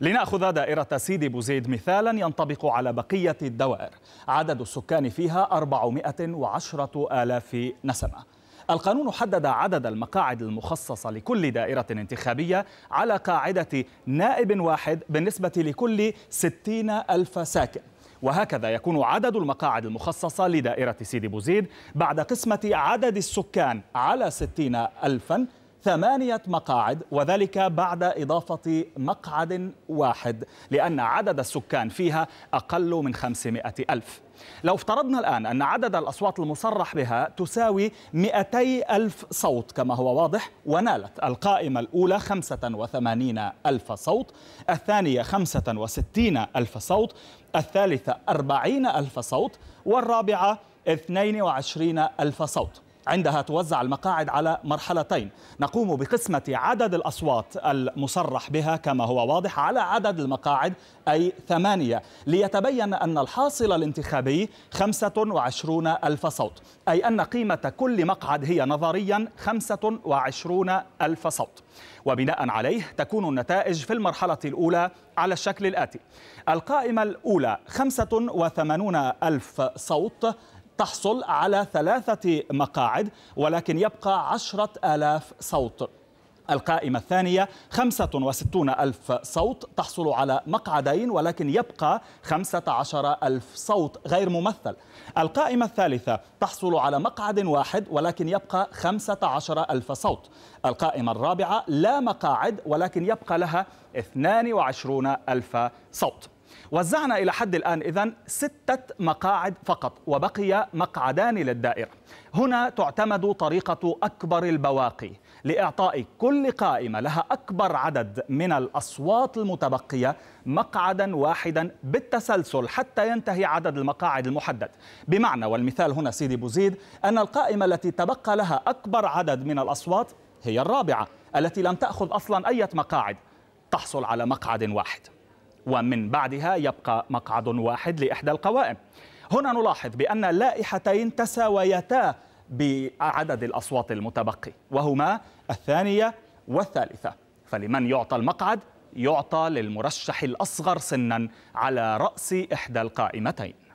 لنأخذ دائرة سيدي بوزيد مثالا ينطبق على بقية الدوائر عدد السكان فيها 410 آلاف نسمة القانون حدد عدد المقاعد المخصصة لكل دائرة انتخابية على قاعدة نائب واحد بالنسبة لكل 60 ألف ساكن وهكذا يكون عدد المقاعد المخصصة لدائرة سيدي بوزيد بعد قسمة عدد السكان على 60 ألفاً ثمانية مقاعد وذلك بعد إضافة مقعد واحد لأن عدد السكان فيها أقل من 500 ألف لو افترضنا الآن أن عدد الأصوات المصرح بها تساوي 200 ألف صوت كما هو واضح ونالت القائمة الأولى 85 ألف صوت الثانية 65 ألف صوت الثالثة 40 ألف صوت والرابعة 22 ألف صوت عندها توزع المقاعد على مرحلتين نقوم بقسمة عدد الأصوات المصرح بها كما هو واضح على عدد المقاعد أي ثمانية ليتبين أن الحاصل الانتخابي 25 ألف صوت أي أن قيمة كل مقعد هي نظريا 25 ألف صوت وبناء عليه تكون النتائج في المرحلة الأولى على الشكل الآتي القائمة الأولى 85 ألف صوت تحصل على ثلاثة مقاعد ولكن يبقى عشرة آلاف صوت القائمة الثانية 65 ألف صوت تحصل على مقعدين ولكن يبقى 15 ألف صوت غير ممثل القائمة الثالثة تحصل على مقعد واحد ولكن يبقى 15 ألف صوت القائمة الرابعة لا مقاعد ولكن يبقى لها 22 ألف صوت وزعنا إلى حد الآن إذا ستة مقاعد فقط وبقي مقعدان للدائرة هنا تعتمد طريقة أكبر البواقي لإعطاء كل قائمة لها أكبر عدد من الأصوات المتبقية مقعدا واحدا بالتسلسل حتى ينتهي عدد المقاعد المحدد بمعنى والمثال هنا سيدي بوزيد أن القائمة التي تبقى لها أكبر عدد من الأصوات هي الرابعة التي لم تأخذ أصلا أي مقاعد تحصل على مقعد واحد ومن بعدها يبقى مقعد واحد لإحدى القوائم هنا نلاحظ بأن اللائحتين تساويتا بعدد الأصوات المتبقي وهما الثانية والثالثة فلمن يعطى المقعد يعطى للمرشح الأصغر سنا على رأس إحدى القائمتين